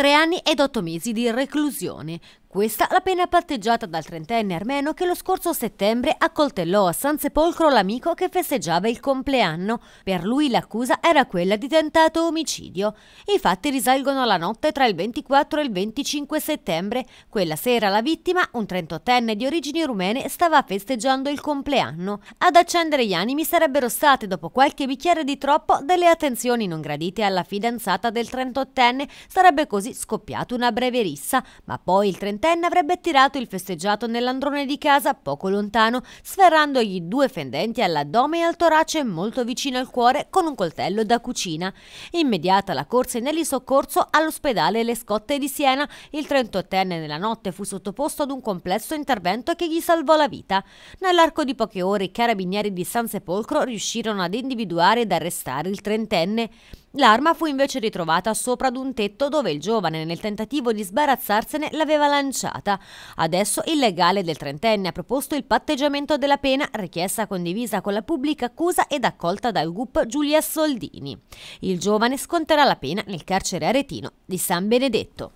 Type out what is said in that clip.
tre anni ed otto mesi di reclusione, questa la pena patteggiata dal trentenne armeno che lo scorso settembre accoltellò a San Sepolcro l'amico che festeggiava il compleanno. Per lui l'accusa era quella di tentato omicidio. I fatti risalgono alla notte tra il 24 e il 25 settembre. Quella sera la vittima, un trentottenne di origini rumene, stava festeggiando il compleanno. Ad accendere gli animi sarebbero state, dopo qualche bicchiere di troppo, delle attenzioni non gradite alla fidanzata del trentottenne. Sarebbe così scoppiata una breve rissa, ma poi il trentottenne quarantenne avrebbe tirato il festeggiato nell'androne di casa poco lontano, sferrandogli due fendenti all'addome e al torace molto vicino al cuore con un coltello da cucina. Immediata la corsa in elisoccorso all'ospedale Le Scotte di Siena, il 38enne nella notte fu sottoposto ad un complesso intervento che gli salvò la vita. Nell'arco di poche ore i carabinieri di San Sepolcro riuscirono ad individuare ed arrestare il trentenne. L'arma fu invece ritrovata sopra ad un tetto dove il giovane, nel tentativo di sbarazzarsene, l'aveva lanciata. Adesso il legale del trentenne ha proposto il patteggiamento della pena, richiesta condivisa con la pubblica accusa ed accolta dal GUP Giulia Soldini. Il giovane sconterà la pena nel carcere aretino di San Benedetto.